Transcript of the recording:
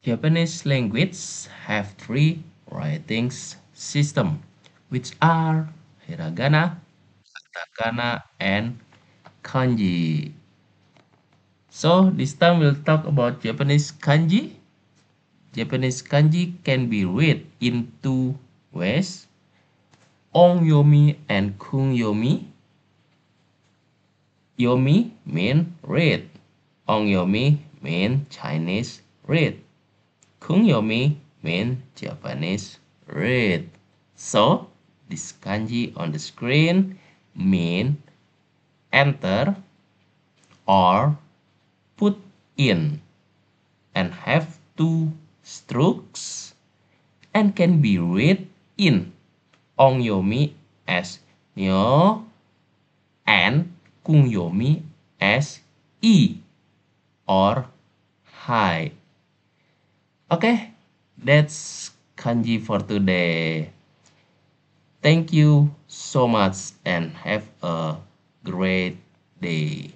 Japanese language have three writing system, which are hiragana, katakana, and kanji. So this time we'll talk about Japanese kanji. Japanese kanji can be read in two ways, onyomi and kunyomi. Yomi mean read, onyomi mean Chinese read. Kunyomi mean Japanese red. So, this kanji on the screen mean enter or put in and have two strokes and can be read in onyomi as nyo and kungyomi as e or high Okay, that's kanji for today. Thank you so much and have a great day.